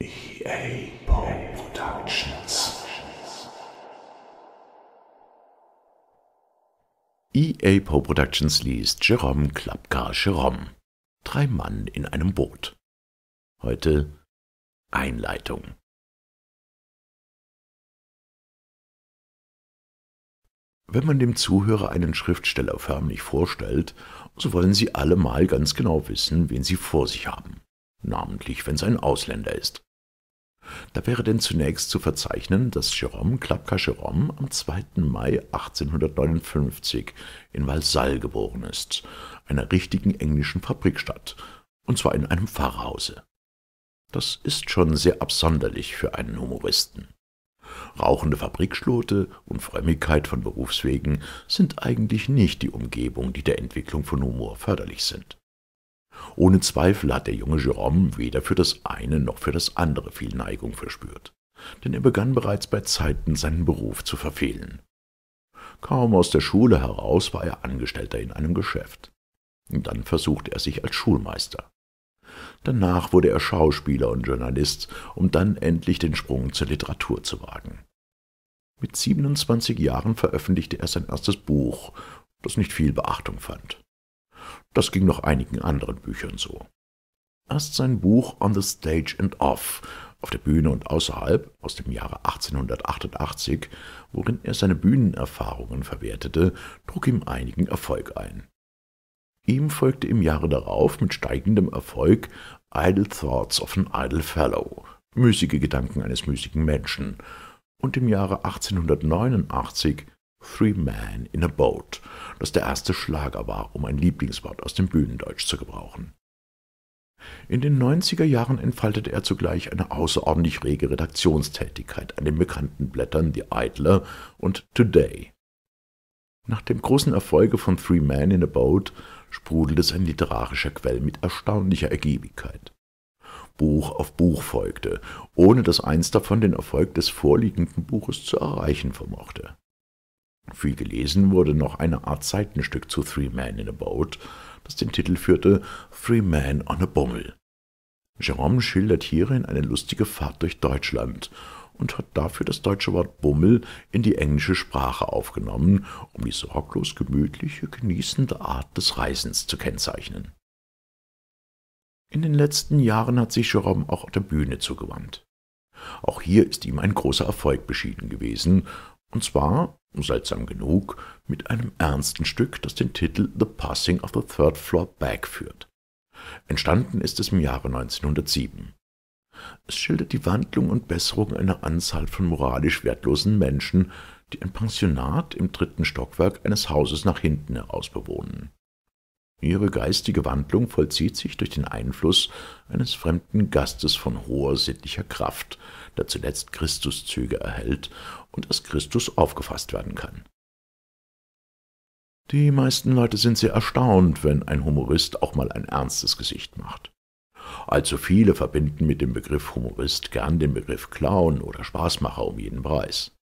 EA Productions. EA Po Productions liest Jerome Klapka Jerome. Drei Mann in einem Boot. Heute Einleitung. Wenn man dem Zuhörer einen Schriftsteller förmlich vorstellt, so wollen sie alle mal ganz genau wissen, wen sie vor sich haben namentlich wenn es ein Ausländer ist. Da wäre denn zunächst zu verzeichnen, dass Jerome Klapka Jerome am 2. Mai 1859 in Valsall geboren ist, einer richtigen englischen Fabrikstadt, und zwar in einem Pfarrhause. Das ist schon sehr absonderlich für einen Humoristen. Rauchende Fabrikschlote und Frömmigkeit von Berufswegen sind eigentlich nicht die Umgebung, die der Entwicklung von Humor förderlich sind. Ohne Zweifel hat der junge Jerome weder für das eine noch für das andere viel Neigung verspürt, denn er begann bereits bei Zeiten seinen Beruf zu verfehlen. Kaum aus der Schule heraus war er Angestellter in einem Geschäft. Dann versuchte er sich als Schulmeister. Danach wurde er Schauspieler und Journalist, um dann endlich den Sprung zur Literatur zu wagen. Mit 27 Jahren veröffentlichte er sein erstes Buch, das nicht viel Beachtung fand. Das ging noch einigen anderen Büchern so. Erst sein Buch On the Stage and Off, auf der Bühne und außerhalb, aus dem Jahre 1888, worin er seine Bühnenerfahrungen verwertete, trug ihm einigen Erfolg ein. Ihm folgte im Jahre darauf mit steigendem Erfolg Idle Thoughts of an Idle Fellow, müßige Gedanken eines müßigen Menschen, und im Jahre 1889 Three Men in a Boat, das der erste Schlager war, um ein Lieblingswort aus dem Bühnendeutsch zu gebrauchen. In den 90er Jahren entfaltete er zugleich eine außerordentlich rege Redaktionstätigkeit an den bekannten Blättern The Idler und Today. Nach dem großen Erfolge von Three Men in a Boat sprudelte sein literarischer Quell mit erstaunlicher Ergiebigkeit. Buch auf Buch folgte, ohne dass eins davon den Erfolg des vorliegenden Buches zu erreichen vermochte. Viel gelesen wurde noch eine Art Seitenstück zu Three Men in a Boat, das den Titel führte Three Men on a Bummel. Jerome schildert hierin eine lustige Fahrt durch Deutschland und hat dafür das deutsche Wort Bummel in die englische Sprache aufgenommen, um die sorglos gemütliche, genießende Art des Reisens zu kennzeichnen. In den letzten Jahren hat sich Jerome auch der Bühne zugewandt. Auch hier ist ihm ein großer Erfolg beschieden gewesen, und zwar seltsam genug, mit einem ernsten Stück, das den Titel The Passing of the Third Floor Back führt. Entstanden ist es im Jahre 1907. Es schildert die Wandlung und Besserung einer Anzahl von moralisch wertlosen Menschen, die ein Pensionat im dritten Stockwerk eines Hauses nach hinten heraus bewohnen. Ihre geistige Wandlung vollzieht sich durch den Einfluss eines fremden Gastes von hoher sittlicher Kraft, der zuletzt Christuszüge erhält und als Christus aufgefasst werden kann. Die meisten Leute sind sehr erstaunt, wenn ein Humorist auch mal ein ernstes Gesicht macht. Allzu viele verbinden mit dem Begriff Humorist gern den Begriff Clown oder Spaßmacher um jeden Preis.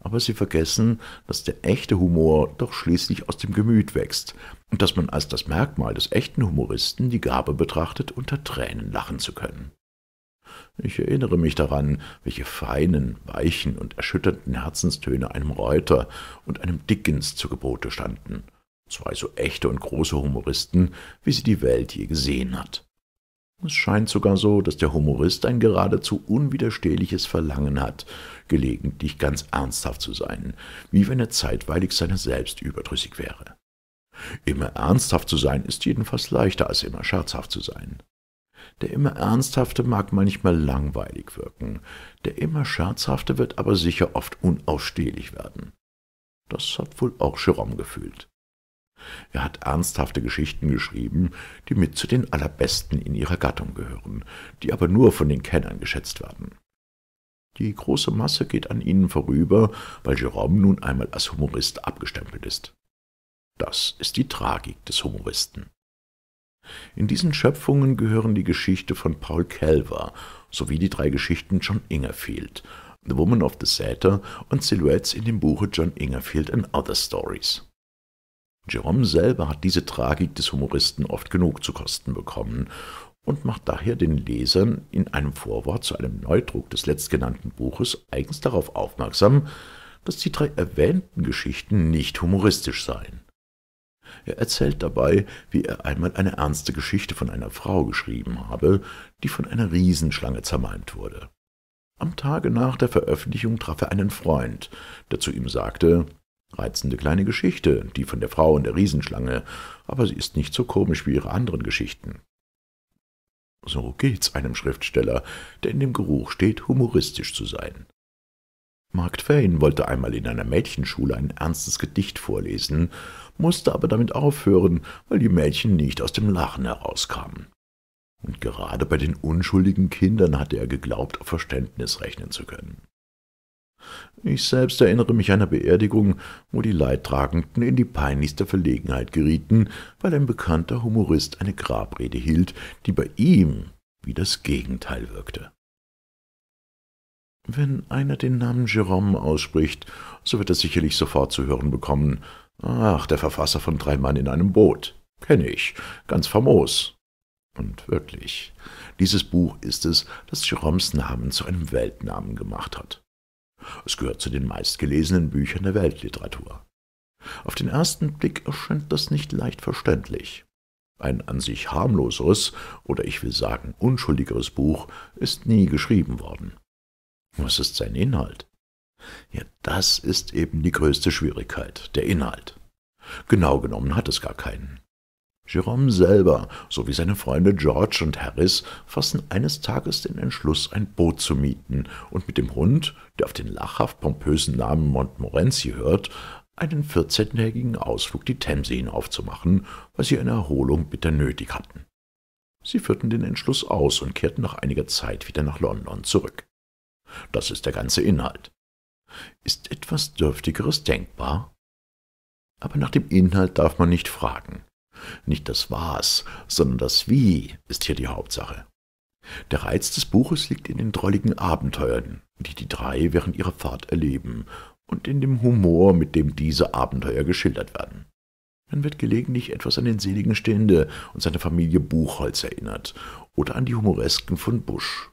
Aber sie vergessen, dass der echte Humor doch schließlich aus dem Gemüt wächst und dass man als das Merkmal des echten Humoristen die Gabe betrachtet, unter Tränen lachen zu können. Ich erinnere mich daran, welche feinen, weichen und erschütternden Herzenstöne einem Reuter und einem Dickens zu Gebote standen, zwei so echte und große Humoristen, wie sie die Welt je gesehen hat. Es scheint sogar so, dass der Humorist ein geradezu unwiderstehliches Verlangen hat, gelegentlich ganz ernsthaft zu sein, wie wenn er zeitweilig seiner selbst überdrüssig wäre. Immer ernsthaft zu sein ist jedenfalls leichter als immer scherzhaft zu sein. Der immer Ernsthafte mag manchmal langweilig wirken, der immer Scherzhafte wird aber sicher oft unausstehlich werden. Das hat wohl auch Jerome gefühlt. Er hat ernsthafte Geschichten geschrieben, die mit zu den allerbesten in ihrer Gattung gehören, die aber nur von den Kennern geschätzt werden. Die große Masse geht an ihnen vorüber, weil Jerome nun einmal als Humorist abgestempelt ist. Das ist die Tragik des Humoristen. In diesen Schöpfungen gehören die Geschichte von Paul Kelver sowie die drei Geschichten John Ingerfield, The Woman of the Satyr und Silhouettes in dem Buche John Ingerfield and Other Stories. Jerome selber hat diese Tragik des Humoristen oft genug zu Kosten bekommen und macht daher den Lesern in einem Vorwort zu einem Neudruck des letztgenannten Buches eigens darauf aufmerksam, dass die drei erwähnten Geschichten nicht humoristisch seien. Er erzählt dabei, wie er einmal eine ernste Geschichte von einer Frau geschrieben habe, die von einer Riesenschlange zermalmt wurde. Am Tage nach der Veröffentlichung traf er einen Freund, der zu ihm sagte, Reizende kleine Geschichte, die von der Frau und der Riesenschlange, aber sie ist nicht so komisch wie ihre anderen Geschichten. So geht's einem Schriftsteller, der in dem Geruch steht, humoristisch zu sein. Mark Twain wollte einmal in einer Mädchenschule ein ernstes Gedicht vorlesen, musste aber damit aufhören, weil die Mädchen nicht aus dem Lachen herauskamen. Und gerade bei den unschuldigen Kindern hatte er geglaubt, auf Verständnis rechnen zu können. Ich selbst erinnere mich einer Beerdigung, wo die Leidtragenden in die peinlichste Verlegenheit gerieten, weil ein bekannter Humorist eine Grabrede hielt, die bei ihm wie das Gegenteil wirkte. Wenn einer den Namen Jerome ausspricht, so wird er sicherlich sofort zu hören bekommen. Ach, der Verfasser von Drei Mann in einem Boot. Kenne ich. Ganz famos. Und wirklich, dieses Buch ist es, das Jeromes Namen zu einem Weltnamen gemacht hat. Es gehört zu den meistgelesenen Büchern der Weltliteratur. Auf den ersten Blick erscheint das nicht leicht verständlich. Ein an sich harmloseres oder ich will sagen unschuldigeres Buch ist nie geschrieben worden. Was ist sein Inhalt? Ja, das ist eben die größte Schwierigkeit, der Inhalt. Genau genommen hat es gar keinen. Jerome selber sowie seine Freunde George und Harris fassen eines Tages den Entschluss, ein Boot zu mieten und mit dem Hund, der auf den lachhaft pompösen Namen Montmorency hört, einen 14-tägigen Ausflug die Themse hinaufzumachen, weil sie eine Erholung bitter nötig hatten. Sie führten den Entschluss aus und kehrten nach einiger Zeit wieder nach London zurück. Das ist der ganze Inhalt. Ist etwas Dürftigeres denkbar? Aber nach dem Inhalt darf man nicht fragen. Nicht das Was, sondern das Wie ist hier die Hauptsache. Der Reiz des Buches liegt in den drolligen Abenteuern, die die drei während ihrer Fahrt erleben, und in dem Humor, mit dem diese Abenteuer geschildert werden. Man wird gelegentlich etwas an den seligen Stände und seine Familie Buchholz erinnert oder an die Humoresken von Busch.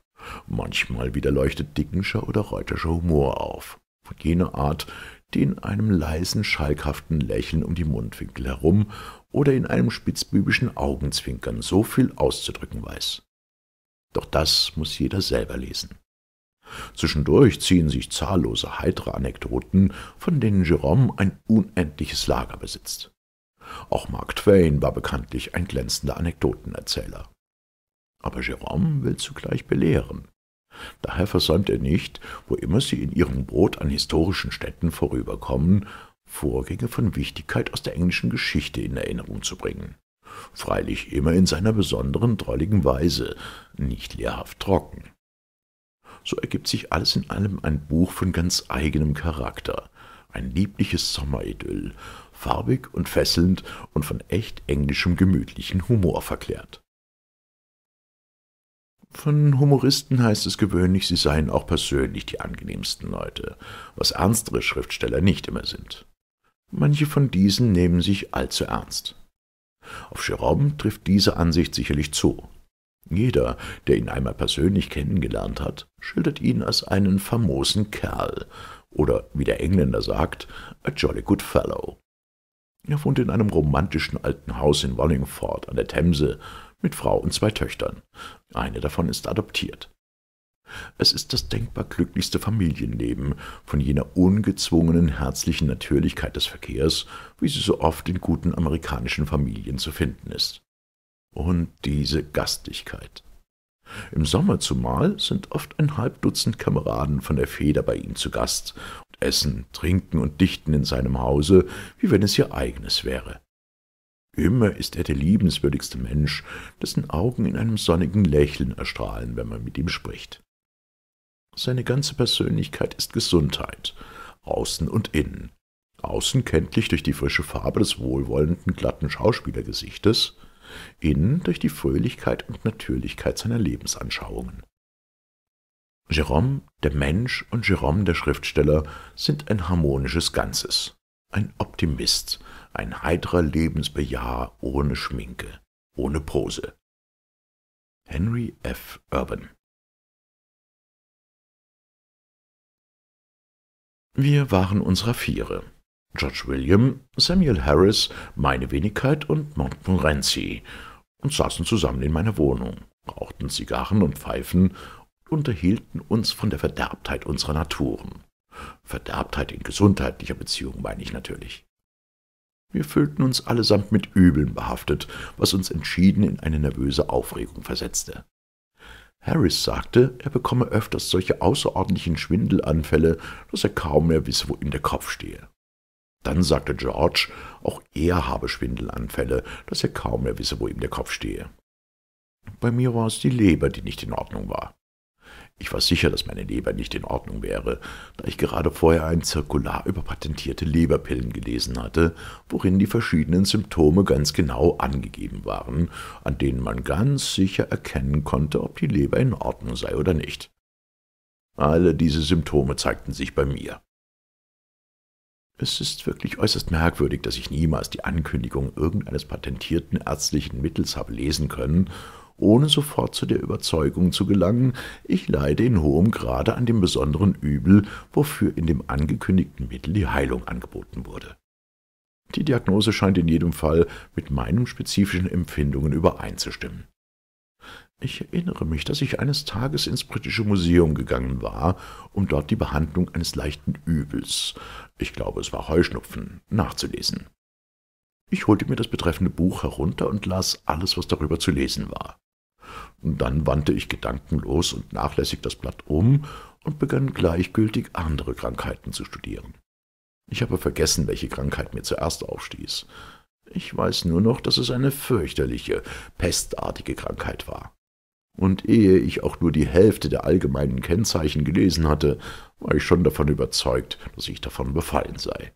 Manchmal wieder leuchtet Dickenscher oder Reuterscher Humor auf, von jener Art, die in einem leisen, schalkhaften Lächeln um die Mundwinkel herum oder in einem spitzbübischen Augenzwinkern so viel auszudrücken weiß. Doch das muss jeder selber lesen. Zwischendurch ziehen sich zahllose heitere Anekdoten, von denen Jerome ein unendliches Lager besitzt. Auch Mark Twain war bekanntlich ein glänzender Anekdotenerzähler. Aber Jerome will zugleich belehren. Daher versäumt er nicht, wo immer sie in ihrem Brot an historischen Städten vorüberkommen, Vorgänge von Wichtigkeit aus der englischen Geschichte in Erinnerung zu bringen. Freilich immer in seiner besonderen, drolligen Weise, nicht lehrhaft trocken. So ergibt sich alles in allem ein Buch von ganz eigenem Charakter, ein liebliches Sommeridyll, farbig und fesselnd und von echt englischem gemütlichen Humor verklärt. Von Humoristen heißt es gewöhnlich, sie seien auch persönlich die angenehmsten Leute, was ernstere Schriftsteller nicht immer sind. Manche von diesen nehmen sich allzu ernst. Auf Jerome trifft diese Ansicht sicherlich zu. Jeder, der ihn einmal persönlich kennengelernt hat, schildert ihn als einen famosen Kerl oder, wie der Engländer sagt, a jolly good fellow. Er wohnt in einem romantischen alten Haus in Wallingford an der Themse, mit Frau und zwei Töchtern. Eine davon ist adoptiert. Es ist das denkbar glücklichste Familienleben von jener ungezwungenen, herzlichen Natürlichkeit des Verkehrs, wie sie so oft in guten amerikanischen Familien zu finden ist. Und diese Gastlichkeit. Im Sommer zumal sind oft ein halb Dutzend Kameraden von der Feder bei ihm zu Gast und essen, trinken und dichten in seinem Hause, wie wenn es ihr eigenes wäre. Immer ist er der liebenswürdigste Mensch, dessen Augen in einem sonnigen Lächeln erstrahlen, wenn man mit ihm spricht. Seine ganze Persönlichkeit ist Gesundheit, außen und innen. Außen kenntlich durch die frische Farbe des wohlwollenden, glatten Schauspielergesichtes, innen durch die Fröhlichkeit und Natürlichkeit seiner Lebensanschauungen. Jerome, der Mensch, und Jerome, der Schriftsteller, sind ein harmonisches Ganzes. Ein Optimist, ein heiterer Lebensbejaher ohne Schminke, ohne Pose. Henry F. Urban Wir waren unserer Viere. George William, Samuel Harris, meine Wenigkeit und Montmorency und saßen zusammen in meiner Wohnung, rauchten Zigarren und Pfeifen und unterhielten uns von der Verderbtheit unserer Naturen. Verderbtheit in gesundheitlicher Beziehung meine ich natürlich. Wir fühlten uns allesamt mit Übeln behaftet, was uns entschieden in eine nervöse Aufregung versetzte. Harris sagte, er bekomme öfters solche außerordentlichen Schwindelanfälle, dass er kaum mehr wisse, wo ihm der Kopf stehe. Dann sagte George, auch er habe Schwindelanfälle, dass er kaum mehr wisse, wo ihm der Kopf stehe. Bei mir war es die Leber, die nicht in Ordnung war. Ich war sicher, dass meine Leber nicht in Ordnung wäre, da ich gerade vorher ein Zirkular über patentierte Leberpillen gelesen hatte, worin die verschiedenen Symptome ganz genau angegeben waren, an denen man ganz sicher erkennen konnte, ob die Leber in Ordnung sei oder nicht. Alle diese Symptome zeigten sich bei mir. Es ist wirklich äußerst merkwürdig, dass ich niemals die Ankündigung irgendeines patentierten ärztlichen Mittels habe lesen können ohne sofort zu der Überzeugung zu gelangen, ich leide in hohem Grade an dem besonderen Übel, wofür in dem angekündigten Mittel die Heilung angeboten wurde. Die Diagnose scheint in jedem Fall mit meinen spezifischen Empfindungen übereinzustimmen. Ich erinnere mich, dass ich eines Tages ins britische Museum gegangen war, um dort die Behandlung eines leichten Übels, ich glaube es war Heuschnupfen, nachzulesen. Ich holte mir das betreffende Buch herunter und las alles, was darüber zu lesen war. Und dann wandte ich gedankenlos und nachlässig das Blatt um und begann gleichgültig andere Krankheiten zu studieren. Ich habe vergessen, welche Krankheit mir zuerst aufstieß. Ich weiß nur noch, dass es eine fürchterliche, pestartige Krankheit war. Und ehe ich auch nur die Hälfte der allgemeinen Kennzeichen gelesen hatte, war ich schon davon überzeugt, dass ich davon befallen sei.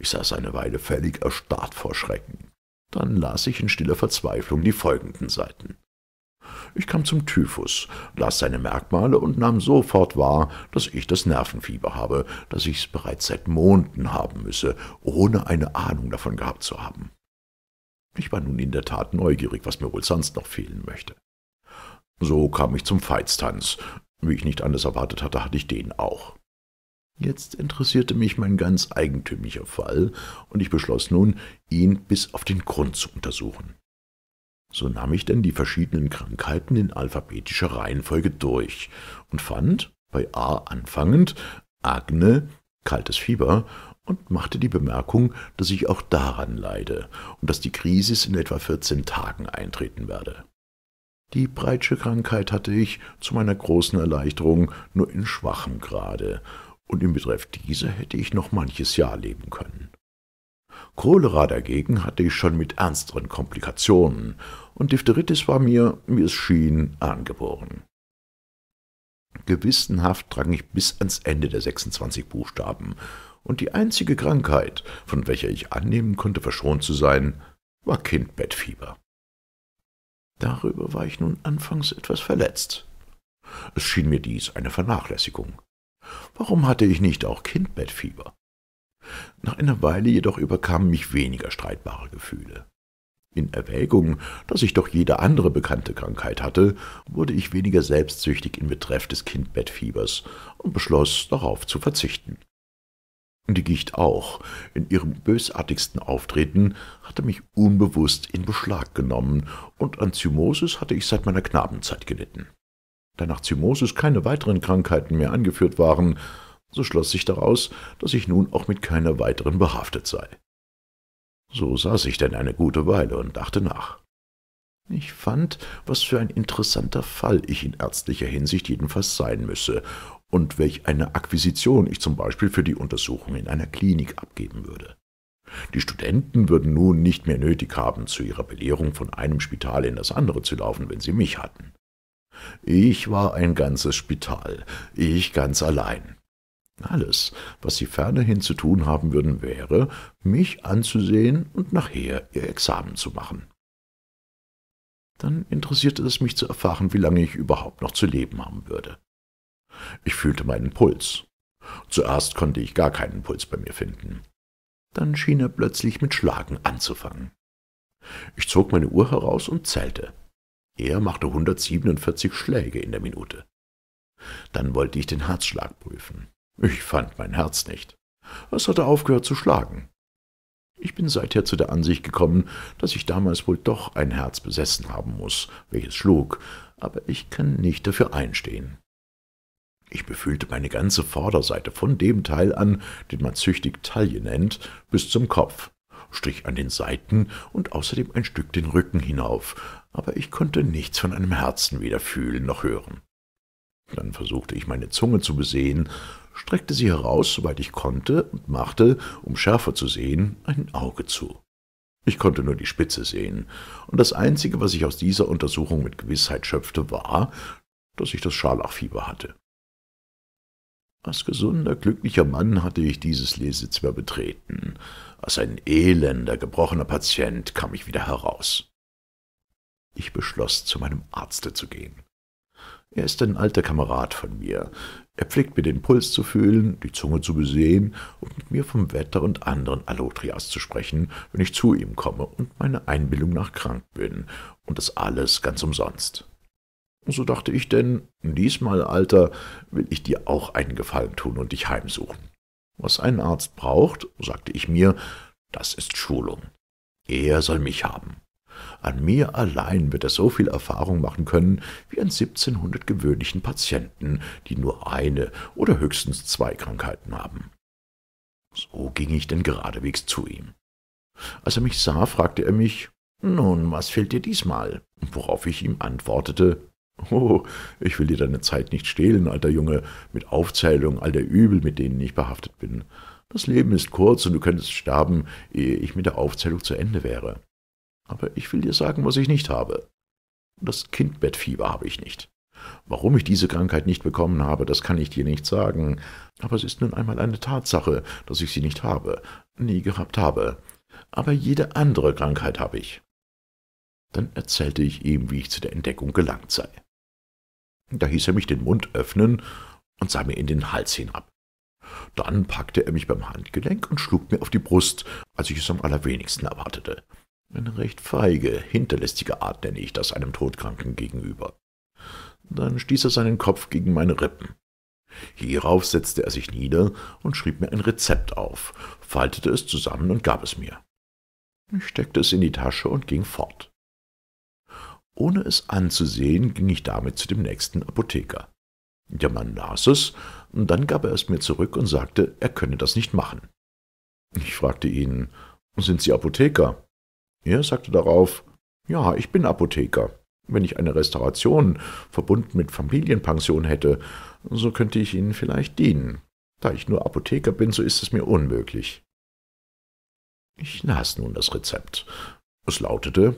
Ich saß eine Weile völlig erstarrt vor Schrecken. Dann las ich in stiller Verzweiflung die folgenden Seiten. Ich kam zum Typhus, las seine Merkmale und nahm sofort wahr, dass ich das Nervenfieber habe, dass ich es bereits seit Monden haben müsse, ohne eine Ahnung davon gehabt zu haben. Ich war nun in der Tat neugierig, was mir wohl sonst noch fehlen möchte. So kam ich zum Feitstanz. Wie ich nicht anders erwartet hatte, hatte ich den auch. Jetzt interessierte mich mein ganz eigentümlicher Fall, und ich beschloss nun, ihn bis auf den Grund zu untersuchen. So nahm ich denn die verschiedenen Krankheiten in alphabetischer Reihenfolge durch und fand, bei A anfangend, Agne, kaltes Fieber, und machte die Bemerkung, dass ich auch daran leide und dass die Krise in etwa 14 Tagen eintreten werde. Die Breitsche Krankheit hatte ich, zu meiner großen Erleichterung, nur in schwachem Grade, und in Betreff dieser hätte ich noch manches Jahr leben können. Cholera dagegen hatte ich schon mit ernsteren Komplikationen, und Diphtheritis war mir, wie es schien, angeboren. Gewissenhaft drang ich bis ans Ende der 26 Buchstaben, und die einzige Krankheit, von welcher ich annehmen konnte, verschont zu sein, war Kindbettfieber. Darüber war ich nun anfangs etwas verletzt. Es schien mir dies eine Vernachlässigung. Warum hatte ich nicht auch Kindbettfieber? Nach einer Weile jedoch überkamen mich weniger streitbare Gefühle. In Erwägung, dass ich doch jede andere bekannte Krankheit hatte, wurde ich weniger selbstsüchtig in Betreff des Kindbettfiebers und beschloss, darauf zu verzichten. Die Gicht auch, in ihrem bösartigsten Auftreten, hatte mich unbewusst in Beschlag genommen, und an Zymosis hatte ich seit meiner Knabenzeit gelitten. Da nach Zymosis keine weiteren Krankheiten mehr angeführt waren, so schloss sich daraus, dass ich nun auch mit keiner weiteren behaftet sei. So saß ich denn eine gute Weile und dachte nach. Ich fand, was für ein interessanter Fall ich in ärztlicher Hinsicht jedenfalls sein müsse und welch eine Akquisition ich zum Beispiel für die Untersuchung in einer Klinik abgeben würde. Die Studenten würden nun nicht mehr nötig haben, zu ihrer Belehrung von einem Spital in das andere zu laufen, wenn sie mich hatten. Ich war ein ganzes Spital, ich ganz allein. Alles, was sie fernerhin zu tun haben würden, wäre, mich anzusehen und nachher ihr Examen zu machen. Dann interessierte es mich zu erfahren, wie lange ich überhaupt noch zu leben haben würde. Ich fühlte meinen Puls. Zuerst konnte ich gar keinen Puls bei mir finden. Dann schien er plötzlich mit Schlagen anzufangen. Ich zog meine Uhr heraus und zählte. Er machte 147 Schläge in der Minute. Dann wollte ich den Herzschlag prüfen. Ich fand mein Herz nicht. Es hatte aufgehört zu schlagen. Ich bin seither zu der Ansicht gekommen, dass ich damals wohl doch ein Herz besessen haben muß, welches schlug, aber ich kann nicht dafür einstehen. Ich befühlte meine ganze Vorderseite von dem Teil an, den man züchtig Taille nennt, bis zum Kopf, strich an den Seiten und außerdem ein Stück den Rücken hinauf, aber ich konnte nichts von einem Herzen weder fühlen noch hören. Dann versuchte ich meine Zunge zu besehen, streckte sie heraus, soweit ich konnte, und machte, um schärfer zu sehen, ein Auge zu. Ich konnte nur die Spitze sehen, und das Einzige, was ich aus dieser Untersuchung mit Gewissheit schöpfte, war, dass ich das Scharlachfieber hatte. Als gesunder, glücklicher Mann hatte ich dieses Lesezimmer betreten. Als ein elender, gebrochener Patient kam ich wieder heraus. Ich beschloss, zu meinem Arzte zu gehen. Er ist ein alter Kamerad von mir. Er pflegt mir den Puls zu fühlen, die Zunge zu besehen und mit mir vom Wetter und anderen Allotrias zu sprechen, wenn ich zu ihm komme und meine Einbildung nach krank bin, und das alles ganz umsonst. So dachte ich denn, diesmal, Alter, will ich dir auch einen Gefallen tun und dich heimsuchen. Was ein Arzt braucht, sagte ich mir, das ist Schulung. Er soll mich haben. An mir allein wird er so viel Erfahrung machen können wie an 1700 gewöhnlichen Patienten, die nur eine oder höchstens zwei Krankheiten haben. So ging ich denn geradewegs zu ihm. Als er mich sah, fragte er mich, nun, was fehlt dir diesmal? Worauf ich ihm antwortete, Oh, ich will dir deine Zeit nicht stehlen, alter Junge, mit Aufzählung all der Übel, mit denen ich behaftet bin. Das Leben ist kurz und du könntest sterben, ehe ich mit der Aufzählung zu Ende wäre. Aber ich will dir sagen, was ich nicht habe. Das Kindbettfieber habe ich nicht. Warum ich diese Krankheit nicht bekommen habe, das kann ich dir nicht sagen, aber es ist nun einmal eine Tatsache, dass ich sie nicht habe, nie gehabt habe. Aber jede andere Krankheit habe ich. Dann erzählte ich ihm, wie ich zu der Entdeckung gelangt sei. Da hieß er mich den Mund öffnen und sah mir in den Hals hinab. Dann packte er mich beim Handgelenk und schlug mir auf die Brust, als ich es am allerwenigsten erwartete. Eine recht feige, hinterlistige Art nenne ich das einem Todkranken gegenüber. Dann stieß er seinen Kopf gegen meine Rippen. Hierauf setzte er sich nieder und schrieb mir ein Rezept auf, faltete es zusammen und gab es mir. Ich steckte es in die Tasche und ging fort. Ohne es anzusehen, ging ich damit zu dem nächsten Apotheker. Der Mann las es, dann gab er es mir zurück und sagte, er könne das nicht machen. Ich fragte ihn, sind Sie Apotheker? Er sagte darauf, ja, ich bin Apotheker. Wenn ich eine Restauration verbunden mit Familienpension hätte, so könnte ich Ihnen vielleicht dienen. Da ich nur Apotheker bin, so ist es mir unmöglich. Ich las nun das Rezept. Es lautete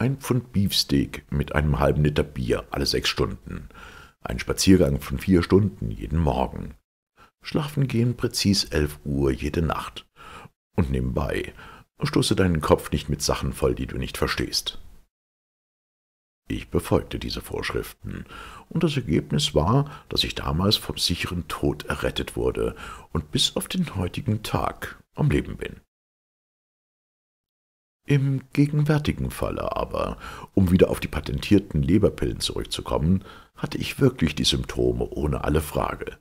ein Pfund Beefsteak mit einem halben Liter Bier alle sechs Stunden, ein Spaziergang von vier Stunden jeden Morgen, Schlafen gehen präzis elf Uhr jede Nacht und nebenbei Stoße deinen Kopf nicht mit Sachen voll, die du nicht verstehst. Ich befolgte diese Vorschriften, und das Ergebnis war, dass ich damals vom sicheren Tod errettet wurde und bis auf den heutigen Tag am Leben bin. Im gegenwärtigen Falle aber, um wieder auf die patentierten Leberpillen zurückzukommen, hatte ich wirklich die Symptome ohne alle Frage.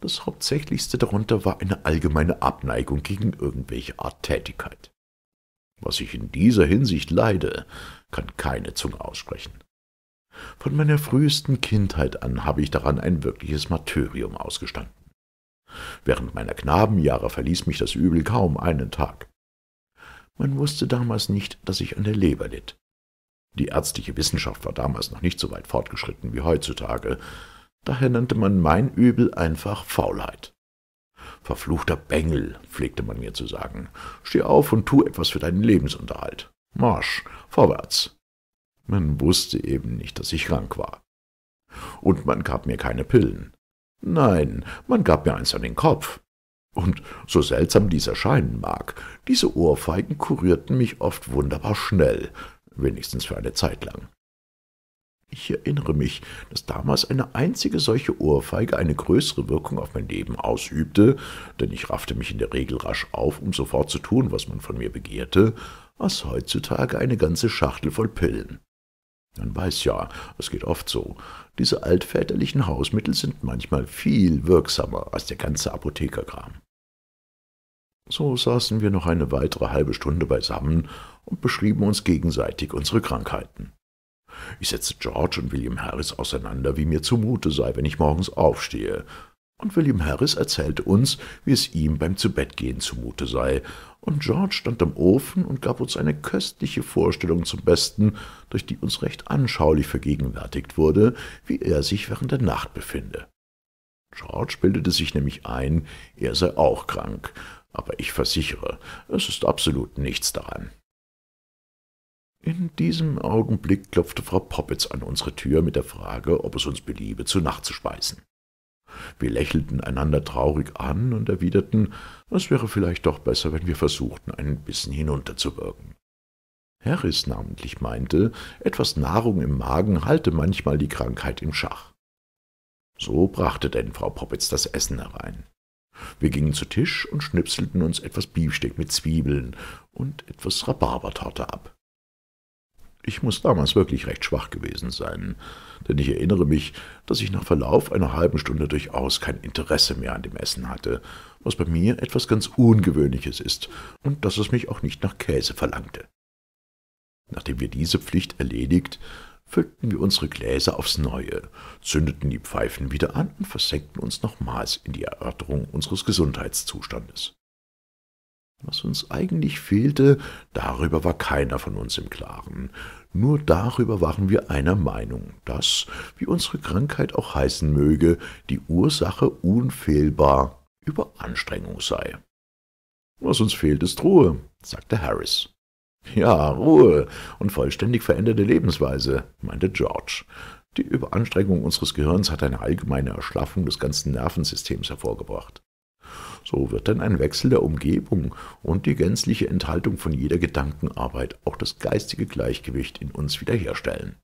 Das hauptsächlichste darunter war eine allgemeine Abneigung gegen irgendwelche Art Tätigkeit. Was ich in dieser Hinsicht leide, kann keine Zunge aussprechen. Von meiner frühesten Kindheit an habe ich daran ein wirkliches Martyrium ausgestanden. Während meiner Knabenjahre verließ mich das Übel kaum einen Tag. Man wusste damals nicht, dass ich an der Leber litt. Die ärztliche Wissenschaft war damals noch nicht so weit fortgeschritten wie heutzutage, daher nannte man mein Übel einfach Faulheit. Verfluchter Bengel, pflegte man mir zu sagen. Steh auf und tu etwas für deinen Lebensunterhalt. Marsch, vorwärts. Man wusste eben nicht, dass ich krank war. Und man gab mir keine Pillen. Nein, man gab mir eins an den Kopf. Und so seltsam dies erscheinen mag, diese Ohrfeigen kurierten mich oft wunderbar schnell, wenigstens für eine Zeit lang. Ich erinnere mich, dass damals eine einzige solche Ohrfeige eine größere Wirkung auf mein Leben ausübte, denn ich raffte mich in der Regel rasch auf, um sofort zu tun, was man von mir begehrte, als heutzutage eine ganze Schachtel voll Pillen. Man weiß ja, es geht oft so. Diese altväterlichen Hausmittel sind manchmal viel wirksamer als der ganze Apothekerkram. So saßen wir noch eine weitere halbe Stunde beisammen und beschrieben uns gegenseitig unsere Krankheiten. Ich setze George und William Harris auseinander, wie mir zumute sei, wenn ich morgens aufstehe. Und William Harris erzählte uns, wie es ihm beim Zubettgehen zumute sei. Und George stand am Ofen und gab uns eine köstliche Vorstellung zum Besten, durch die uns recht anschaulich vergegenwärtigt wurde, wie er sich während der Nacht befinde. George bildete sich nämlich ein, er sei auch krank, aber ich versichere, es ist absolut nichts daran. In diesem Augenblick klopfte Frau Poppitz an unsere Tür mit der Frage, ob es uns beliebe, zu Nacht zu speisen. Wir lächelten einander traurig an und erwiderten, es wäre vielleicht doch besser, wenn wir versuchten, einen Bissen hinunterzuwirken. Harris namentlich meinte, etwas Nahrung im Magen halte manchmal die Krankheit im Schach. So brachte denn Frau Poppitz das Essen herein. Wir gingen zu Tisch und schnipselten uns etwas Biefsteak mit Zwiebeln und etwas Rhabarbertorte ab. Ich muss damals wirklich recht schwach gewesen sein, denn ich erinnere mich, dass ich nach Verlauf einer halben Stunde durchaus kein Interesse mehr an dem Essen hatte, was bei mir etwas ganz Ungewöhnliches ist und dass es mich auch nicht nach Käse verlangte. Nachdem wir diese Pflicht erledigt, füllten wir unsere Gläser aufs Neue, zündeten die Pfeifen wieder an und versenkten uns nochmals in die Erörterung unseres Gesundheitszustandes. Was uns eigentlich fehlte, darüber war keiner von uns im Klaren. Nur darüber waren wir einer Meinung, dass, wie unsere Krankheit auch heißen möge, die Ursache unfehlbar Überanstrengung sei. Was uns fehlt, ist Ruhe, sagte Harris. Ja, Ruhe und vollständig veränderte Lebensweise, meinte George. Die Überanstrengung unseres Gehirns hat eine allgemeine Erschlaffung des ganzen Nervensystems hervorgebracht. So wird dann ein Wechsel der Umgebung und die gänzliche Enthaltung von jeder Gedankenarbeit auch das geistige Gleichgewicht in uns wiederherstellen.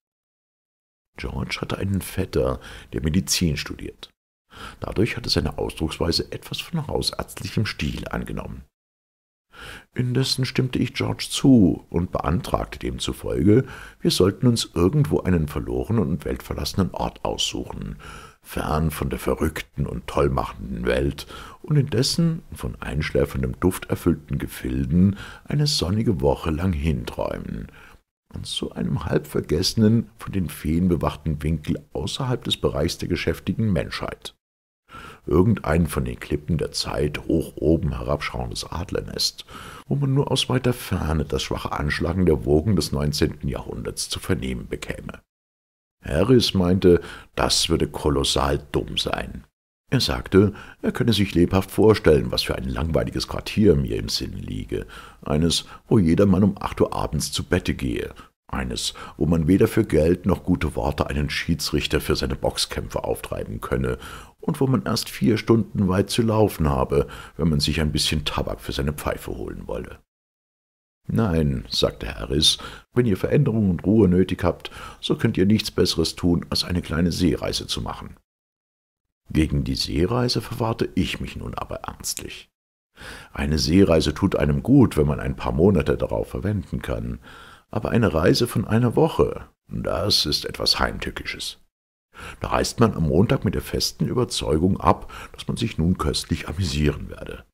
George hatte einen Vetter, der Medizin studiert. Dadurch hatte seine Ausdrucksweise etwas von hausärztlichem Stil angenommen. Indessen stimmte ich George zu und beantragte demzufolge, wir sollten uns irgendwo einen verlorenen und weltverlassenen Ort aussuchen, fern von der verrückten und tollmachenden Welt und in dessen von einschläferndem Duft erfüllten Gefilden eine sonnige Woche lang hinträumen. Und zu einem halbvergessenen, von den Feen bewachten Winkel außerhalb des Bereichs der geschäftigen Menschheit. Irgendein von den Klippen der Zeit hoch oben herabschauendes Adlernest, wo man nur aus weiter Ferne das schwache Anschlagen der Wogen des 19. Jahrhunderts zu vernehmen bekäme. Harris meinte, das würde kolossal dumm sein. Er sagte, er könne sich lebhaft vorstellen, was für ein langweiliges Quartier mir im Sinn liege, eines, wo jedermann um acht Uhr abends zu Bette gehe, eines, wo man weder für Geld noch gute Worte einen Schiedsrichter für seine Boxkämpfe auftreiben könne und wo man erst vier Stunden weit zu laufen habe, wenn man sich ein bisschen Tabak für seine Pfeife holen wolle. Nein, sagte Herr Riss, wenn ihr Veränderung und Ruhe nötig habt, so könnt ihr nichts Besseres tun, als eine kleine Seereise zu machen. Gegen die Seereise verwahrte ich mich nun aber ernstlich. Eine Seereise tut einem gut, wenn man ein paar Monate darauf verwenden kann, aber eine Reise von einer Woche, das ist etwas Heimtückisches. Da reist man am Montag mit der festen Überzeugung ab, dass man sich nun köstlich amüsieren werde.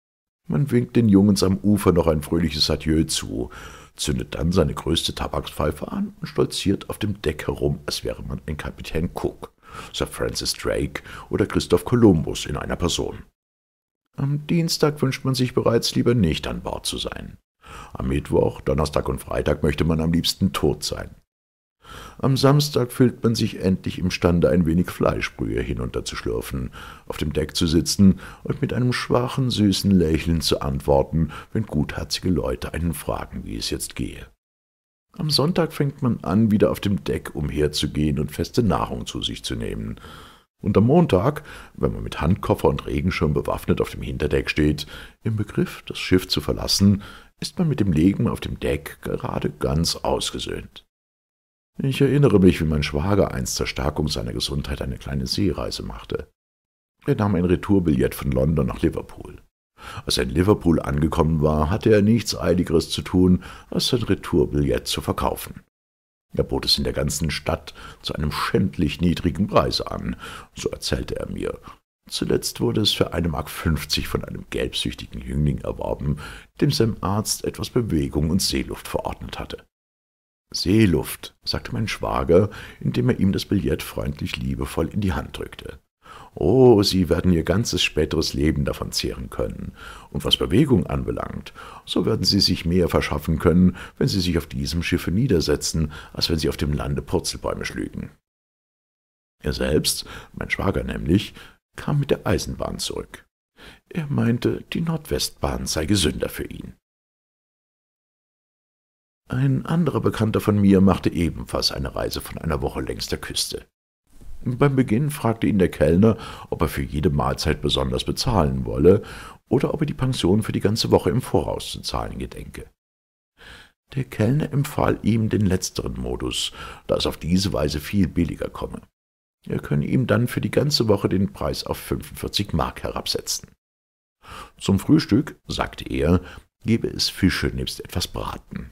Man winkt den Jungens am Ufer noch ein fröhliches Adieu zu, zündet dann seine größte Tabakspfeife an und stolziert auf dem Deck herum, als wäre man ein Kapitän Cook, Sir Francis Drake oder Christoph Kolumbus in einer Person. Am Dienstag wünscht man sich bereits lieber nicht an Bord zu sein. Am Mittwoch, Donnerstag und Freitag möchte man am liebsten tot sein. Am Samstag fühlt man sich endlich imstande, ein wenig Fleischbrühe hinunterzuschlürfen, auf dem Deck zu sitzen und mit einem schwachen, süßen Lächeln zu antworten, wenn gutherzige Leute einen fragen, wie es jetzt gehe. Am Sonntag fängt man an, wieder auf dem Deck umherzugehen und feste Nahrung zu sich zu nehmen. Und am Montag, wenn man mit Handkoffer und Regenschirm bewaffnet auf dem Hinterdeck steht, im Begriff, das Schiff zu verlassen, ist man mit dem Leben auf dem Deck gerade ganz ausgesöhnt. Ich erinnere mich, wie mein Schwager einst zur Stärkung seiner Gesundheit eine kleine Seereise machte. Er nahm ein Retourbillett von London nach Liverpool. Als er in Liverpool angekommen war, hatte er nichts Eiligeres zu tun, als sein Retourbillett zu verkaufen. Er bot es in der ganzen Stadt zu einem schändlich niedrigen Preis an, so erzählte er mir. Zuletzt wurde es für 1,50 Mark von einem gelbsüchtigen Jüngling erworben, dem sein Arzt etwas Bewegung und Seeluft verordnet hatte. Seeluft, sagte mein Schwager, indem er ihm das Billett freundlich liebevoll in die Hand drückte. Oh, Sie werden Ihr ganzes späteres Leben davon zehren können. Und was Bewegung anbelangt, so werden Sie sich mehr verschaffen können, wenn Sie sich auf diesem Schiffe niedersetzen, als wenn Sie auf dem Lande Purzelbäume schlügen. Er selbst, mein Schwager nämlich, kam mit der Eisenbahn zurück. Er meinte, die Nordwestbahn sei gesünder für ihn. Ein anderer Bekannter von mir machte ebenfalls eine Reise von einer Woche längs der Küste. Beim Beginn fragte ihn der Kellner, ob er für jede Mahlzeit besonders bezahlen wolle oder ob er die Pension für die ganze Woche im Voraus zu zahlen gedenke. Der Kellner empfahl ihm den letzteren Modus, da es auf diese Weise viel billiger komme. Er könne ihm dann für die ganze Woche den Preis auf 45 Mark herabsetzen. Zum Frühstück, sagte er, gebe es Fische nebst etwas Braten.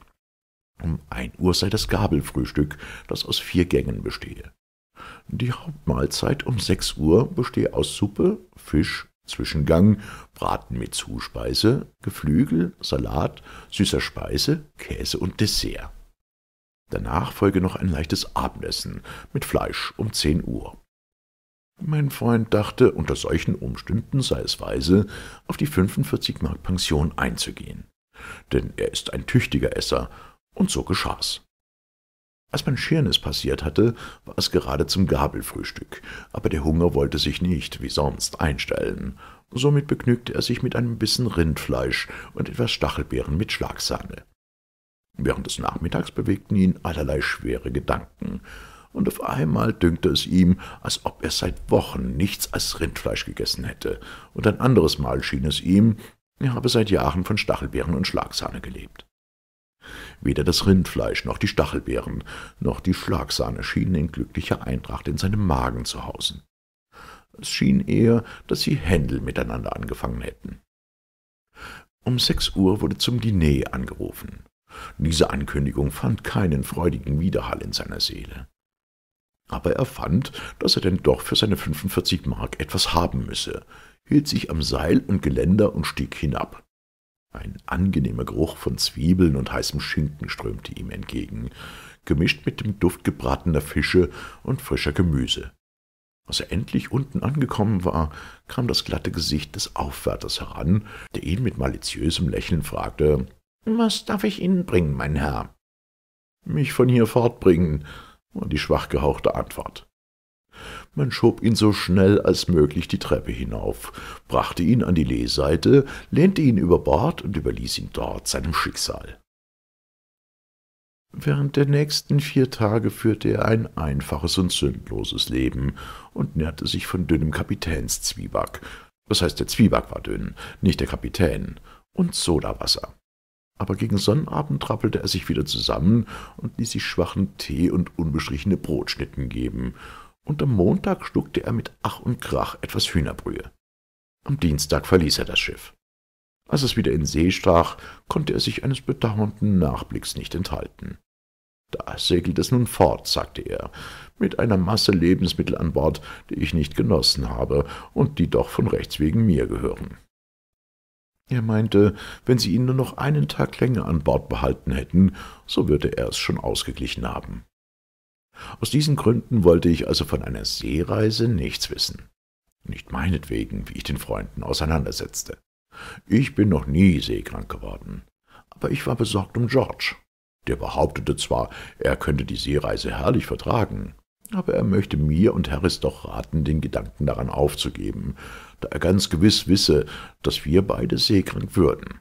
Um ein Uhr sei das Gabelfrühstück, das aus vier Gängen bestehe. Die Hauptmahlzeit um sechs Uhr bestehe aus Suppe, Fisch, Zwischengang, Braten mit Zuspeise, Geflügel, Salat, süßer Speise, Käse und Dessert. Danach folge noch ein leichtes Abendessen mit Fleisch um zehn Uhr. Mein Freund dachte, unter solchen Umständen sei es weise, auf die 45 Mark Pension einzugehen. Denn er ist ein tüchtiger Esser und so geschah's. Als mein Schirnes passiert hatte, war es gerade zum Gabelfrühstück, aber der Hunger wollte sich nicht, wie sonst, einstellen. Somit begnügte er sich mit einem Bissen Rindfleisch und etwas Stachelbeeren mit Schlagsahne. Während des Nachmittags bewegten ihn allerlei schwere Gedanken, und auf einmal dünkte es ihm, als ob er seit Wochen nichts als Rindfleisch gegessen hätte, und ein anderes Mal schien es ihm, er habe seit Jahren von Stachelbeeren und Schlagsahne gelebt. Weder das Rindfleisch, noch die Stachelbeeren, noch die Schlagsahne schienen in glücklicher Eintracht in seinem Magen zu hausen. Es schien eher, dass sie Händel miteinander angefangen hätten. Um sechs Uhr wurde zum Diner angerufen. Diese Ankündigung fand keinen freudigen Widerhall in seiner Seele. Aber er fand, dass er denn doch für seine 45 Mark etwas haben müsse, hielt sich am Seil und Geländer und stieg hinab. Ein angenehmer Geruch von Zwiebeln und heißem Schinken strömte ihm entgegen, gemischt mit dem Duft gebratener Fische und frischer Gemüse. Als er endlich unten angekommen war, kam das glatte Gesicht des Aufwärters heran, der ihn mit maliziösem Lächeln fragte, »Was darf ich Ihnen bringen, mein Herr?« »Mich von hier fortbringen«, war die schwach gehauchte Antwort. Man schob ihn so schnell als möglich die Treppe hinauf, brachte ihn an die Leeseite, lehnte ihn über Bord und überließ ihn dort seinem Schicksal. Während der nächsten vier Tage führte er ein einfaches und sündloses Leben und nährte sich von dünnem Kapitänszwieback. Das heißt, der Zwieback war dünn, nicht der Kapitän, und Sodawasser. Aber gegen Sonnabend rappelte er sich wieder zusammen und ließ sich schwachen Tee und unbestrichene Brotschnitten geben und am Montag schluckte er mit Ach und Krach etwas Hühnerbrühe. Am Dienstag verließ er das Schiff. Als es wieder in See stach, konnte er sich eines bedauernden Nachblicks nicht enthalten. Da segelt es nun fort, sagte er, mit einer Masse Lebensmittel an Bord, die ich nicht genossen habe und die doch von Rechts wegen mir gehören. Er meinte, wenn sie ihn nur noch einen Tag länger an Bord behalten hätten, so würde er es schon ausgeglichen haben. Aus diesen Gründen wollte ich also von einer Seereise nichts wissen. Nicht meinetwegen, wie ich den Freunden auseinandersetzte. Ich bin noch nie seekrank geworden, aber ich war besorgt um George. Der behauptete zwar, er könnte die Seereise herrlich vertragen, aber er möchte mir und Harris doch raten, den Gedanken daran aufzugeben, da er ganz gewiss wisse, dass wir beide seekrank würden.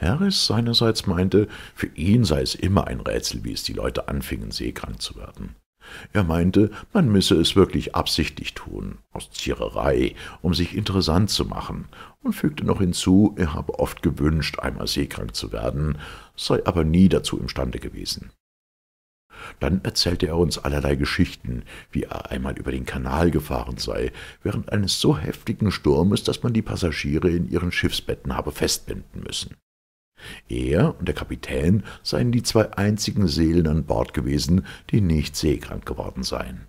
Harris seinerseits meinte, für ihn sei es immer ein Rätsel, wie es die Leute anfingen, seekrank zu werden. Er meinte, man müsse es wirklich absichtlich tun, aus Ziererei, um sich interessant zu machen, und fügte noch hinzu, er habe oft gewünscht, einmal seekrank zu werden, sei aber nie dazu imstande gewesen. Dann erzählte er uns allerlei Geschichten, wie er einmal über den Kanal gefahren sei, während eines so heftigen Sturmes, dass man die Passagiere in ihren Schiffsbetten habe festbinden müssen. Er und der Kapitän seien die zwei einzigen Seelen an Bord gewesen, die nicht seekrank geworden seien.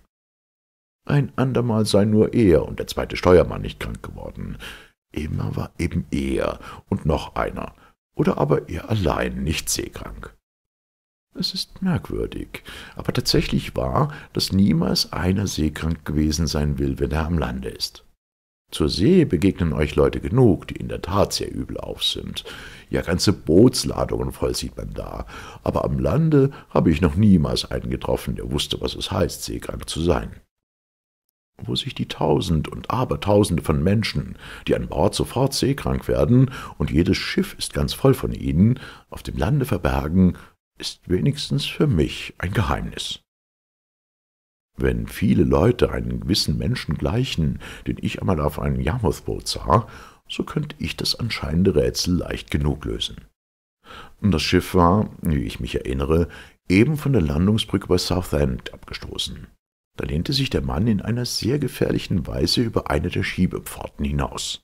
Ein andermal seien nur er und der zweite Steuermann nicht krank geworden. Immer war eben er und noch einer, oder aber er allein nicht seekrank. Es ist merkwürdig, aber tatsächlich wahr, dass niemals einer seekrank gewesen sein will, wenn er am Lande ist. Zur See begegnen euch Leute genug, die in der Tat sehr übel auf sind. Ja, ganze Bootsladungen voll sieht man da. Aber am Lande habe ich noch niemals einen getroffen, der wusste, was es heißt, seekrank zu sein. Wo sich die Tausend und Abertausende von Menschen, die an Bord sofort seekrank werden, und jedes Schiff ist ganz voll von ihnen, auf dem Lande verbergen, ist wenigstens für mich ein Geheimnis. Wenn viele Leute einen gewissen Menschen gleichen, den ich einmal auf einem Yarmouth-Boot sah, so könnte ich das anscheinende Rätsel leicht genug lösen. Das Schiff war, wie ich mich erinnere, eben von der Landungsbrücke bei Southend abgestoßen. Da lehnte sich der Mann in einer sehr gefährlichen Weise über eine der Schiebepforten hinaus.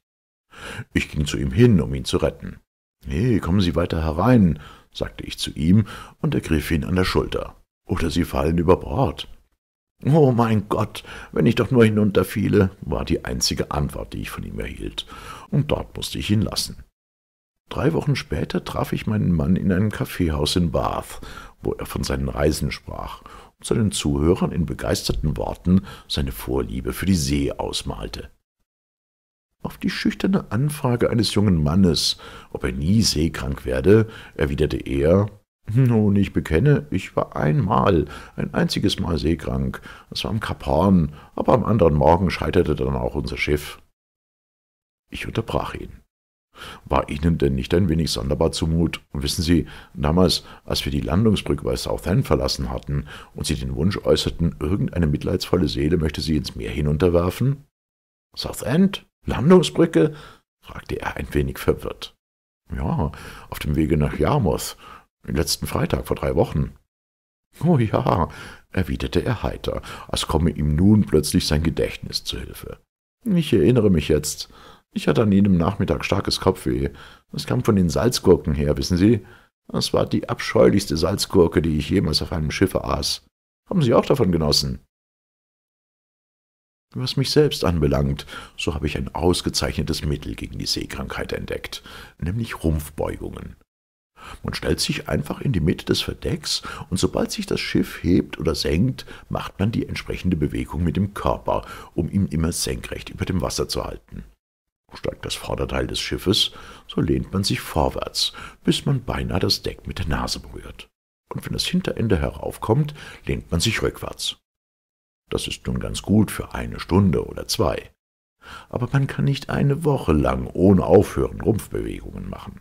Ich ging zu ihm hin, um ihn zu retten. Hey, kommen Sie weiter herein, sagte ich zu ihm und ergriff ihn an der Schulter. Oder Sie fallen über Bord. Oh mein Gott, wenn ich doch nur hinunterfiele, war die einzige Antwort, die ich von ihm erhielt, und dort musste ich ihn lassen. Drei Wochen später traf ich meinen Mann in einem Kaffeehaus in Bath, wo er von seinen Reisen sprach und seinen Zuhörern in begeisterten Worten seine Vorliebe für die See ausmalte. Auf die schüchterne Anfrage eines jungen Mannes, ob er nie seekrank werde, erwiderte er, nun, ich bekenne, ich war einmal, ein einziges Mal seekrank. Es war am Kap Horn, aber am anderen Morgen scheiterte dann auch unser Schiff. Ich unterbrach ihn. War Ihnen denn nicht ein wenig sonderbar zumut? wissen Sie, damals, als wir die Landungsbrücke bei Southend verlassen hatten und Sie den Wunsch äußerten, irgendeine mitleidsvolle Seele möchte Sie ins Meer hinunterwerfen? Southend? Landungsbrücke? fragte er ein wenig verwirrt. Ja, auf dem Wege nach Yarmouth. Letzten Freitag, vor drei Wochen. Oh ja, erwiderte er heiter, als komme ihm nun plötzlich sein Gedächtnis zu Hilfe. Ich erinnere mich jetzt. Ich hatte an jenem Nachmittag starkes Kopfweh. Es kam von den Salzgurken her, wissen Sie? Es war die abscheulichste Salzgurke, die ich jemals auf einem Schiffe aß. Haben Sie auch davon genossen? Was mich selbst anbelangt, so habe ich ein ausgezeichnetes Mittel gegen die Seekrankheit entdeckt, nämlich Rumpfbeugungen. Man stellt sich einfach in die Mitte des Verdecks und sobald sich das Schiff hebt oder senkt, macht man die entsprechende Bewegung mit dem Körper, um ihn immer senkrecht über dem Wasser zu halten. Steigt das Vorderteil des Schiffes, so lehnt man sich vorwärts, bis man beinahe das Deck mit der Nase berührt. Und wenn das Hinterende heraufkommt, lehnt man sich rückwärts. Das ist nun ganz gut für eine Stunde oder zwei. Aber man kann nicht eine Woche lang ohne Aufhören Rumpfbewegungen machen.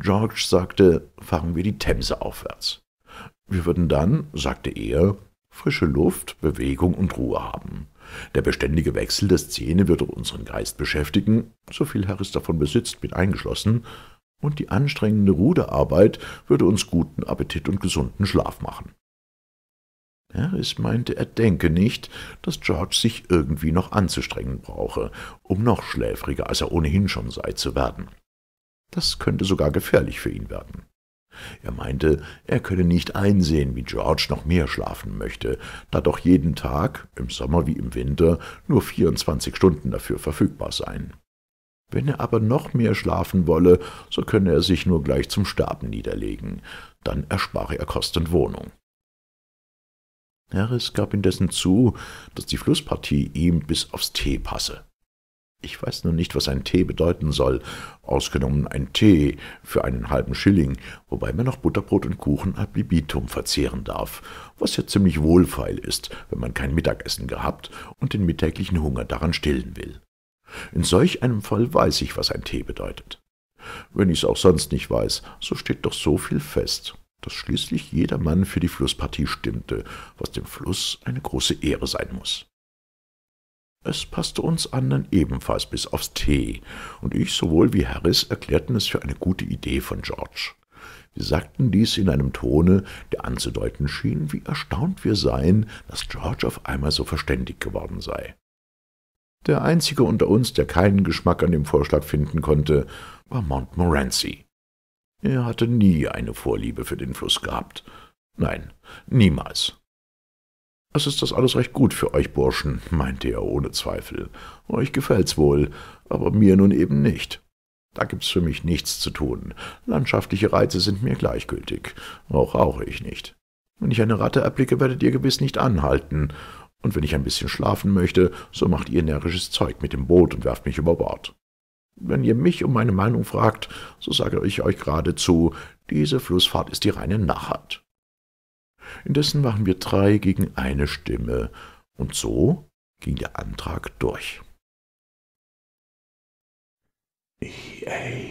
George sagte, fahren wir die Themse aufwärts. Wir würden dann, sagte er, frische Luft, Bewegung und Ruhe haben. Der beständige Wechsel der Szene würde unseren Geist beschäftigen, so viel Harris davon besitzt, bin eingeschlossen, und die anstrengende Ruderarbeit würde uns guten Appetit und gesunden Schlaf machen. Harris meinte, er denke nicht, dass George sich irgendwie noch anzustrengen brauche, um noch schläfriger, als er ohnehin schon sei, zu werden. Das könnte sogar gefährlich für ihn werden. Er meinte, er könne nicht einsehen, wie George noch mehr schlafen möchte, da doch jeden Tag, im Sommer wie im Winter, nur 24 Stunden dafür verfügbar seien. Wenn er aber noch mehr schlafen wolle, so könne er sich nur gleich zum Sterben niederlegen, dann erspare er Kost und Wohnung. Harris gab indessen zu, dass die Flusspartie ihm bis aufs Tee passe. Ich weiß nun nicht, was ein Tee bedeuten soll, ausgenommen ein Tee für einen halben Schilling, wobei man noch Butterbrot und Kuchen ad libitum verzehren darf, was ja ziemlich wohlfeil ist, wenn man kein Mittagessen gehabt und den mittäglichen Hunger daran stillen will. In solch einem Fall weiß ich, was ein Tee bedeutet. Wenn ich's auch sonst nicht weiß, so steht doch so viel fest, dass schließlich jedermann für die Flusspartie stimmte, was dem Fluss eine große Ehre sein muß. Es passte uns anderen ebenfalls bis aufs Tee, und ich sowohl wie Harris erklärten es für eine gute Idee von George. Wir sagten dies in einem Tone, der anzudeuten schien, wie erstaunt wir seien, dass George auf einmal so verständig geworden sei. Der einzige unter uns, der keinen Geschmack an dem Vorschlag finden konnte, war Montmorency. Er hatte nie eine Vorliebe für den Fluss gehabt. Nein, niemals. Das ist das alles recht gut für euch Burschen, meinte er ohne Zweifel. Euch gefällt's wohl, aber mir nun eben nicht. Da gibt's für mich nichts zu tun. Landschaftliche Reize sind mir gleichgültig. Auch rauche ich nicht. Wenn ich eine Ratte erblicke, werdet ihr gewiss nicht anhalten. Und wenn ich ein bisschen schlafen möchte, so macht ihr närrisches Zeug mit dem Boot und werft mich über Bord. Wenn ihr mich um meine Meinung fragt, so sage ich euch geradezu, diese Flussfahrt ist die reine Narrheit. Indessen waren wir drei gegen eine Stimme, und so ging der Antrag durch. Ich, ey.